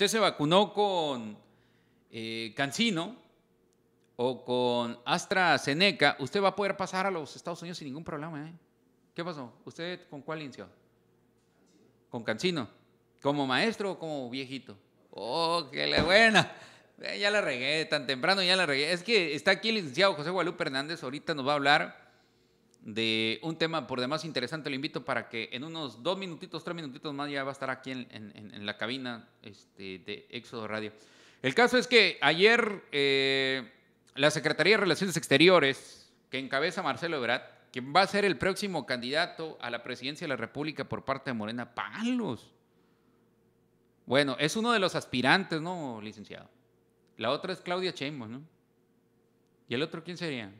Usted se vacunó con eh, Cancino o con AstraZeneca, usted va a poder pasar a los Estados Unidos sin ningún problema. ¿eh? ¿Qué pasó? ¿Usted con cuál inició? Con Cancino. ¿Como maestro o como viejito? Oh, qué le buena. Eh, ya la regué tan temprano, ya la regué. Es que está aquí el licenciado José Guadalupe Hernández, ahorita nos va a hablar de un tema por demás interesante. Lo invito para que en unos dos minutitos, tres minutitos más ya va a estar aquí en, la cabina este, de Éxodo Radio. El caso es que ayer eh, la Secretaría de Relaciones Exteriores, que encabeza Marcelo Ebrard, quien va a ser el próximo candidato a la presidencia de la República por parte de Morena, palos. Bueno, es uno de los aspirantes, ¿no, licenciado? La otra es Claudia Chemos, ¿no? ¿Y el otro quién sería?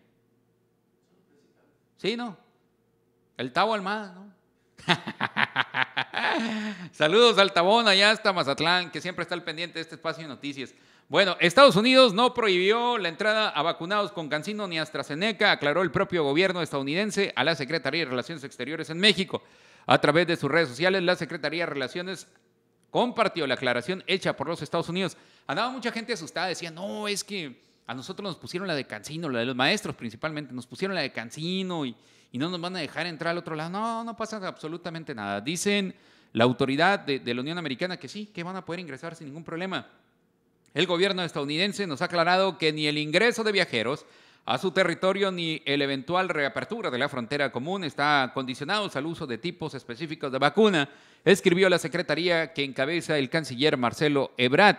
¿Sí, no? El Tavo Almada, ¿no? Saludos al Tabón, allá hasta Mazatlán, que siempre está al pendiente de este espacio de noticias. Bueno, Estados Unidos no prohibió la entrada a vacunados con Cancino ni AstraZeneca, aclaró el propio gobierno estadounidense a la Secretaría de Relaciones Exteriores en México. A través de sus redes sociales, la Secretaría de Relaciones compartió la aclaración hecha por los Estados Unidos. Andaba mucha gente asustada, decía, no, es que a nosotros nos pusieron la de Cancino, la de los maestros principalmente, nos pusieron la de Cancino y, no nos van a dejar entrar al otro lado. No, no pasa absolutamente nada. Dicen la autoridad de, la Unión Americana que sí, que van a poder ingresar sin ningún problema. El gobierno estadounidense nos ha aclarado que ni el ingreso de viajeros a su territorio ni el eventual reapertura de la frontera común está condicionado al uso de tipos específicos de vacuna, escribió la secretaría que encabeza el canciller Marcelo Ebrard.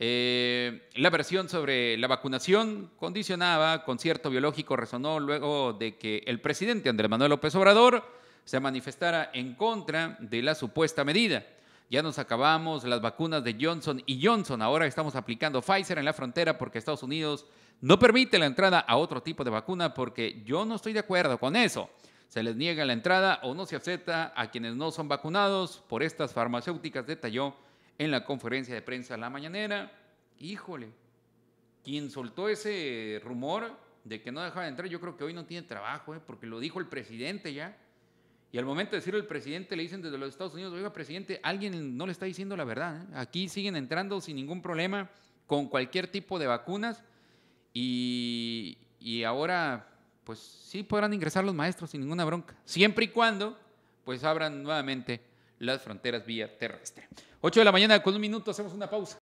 Eh, la versión sobre la vacunación condicionaba concierto biológico resonó luego de que el presidente Andrés Manuel López Obrador se manifestara en contra de la supuesta medida. Ya nos acabamos las vacunas de Johnson y Johnson. Ahora estamos aplicando Pfizer en la frontera porque Estados Unidos no permite la entrada a otro tipo de vacuna porque yo no estoy de acuerdo con eso. Se les niega la entrada o no se acepta a quienes no son vacunados por estas farmacéuticas, detalló en la conferencia de prensa La Mañanera. Híjole, quien soltó ese rumor de que no dejaba de entrar, yo creo que hoy no tiene trabajo, ¿eh? porque lo dijo el presidente ya. Y al momento de decirlo el presidente, le dicen desde los Estados Unidos, oiga, presidente, alguien no le está diciendo la verdad. ¿eh? Aquí siguen entrando sin ningún problema con cualquier tipo de vacunas y, y ahora, pues sí podrán ingresar los maestros sin ninguna bronca, siempre y cuando, pues abran nuevamente las fronteras vía terrestre. 8 de la mañana con un minuto hacemos una pausa.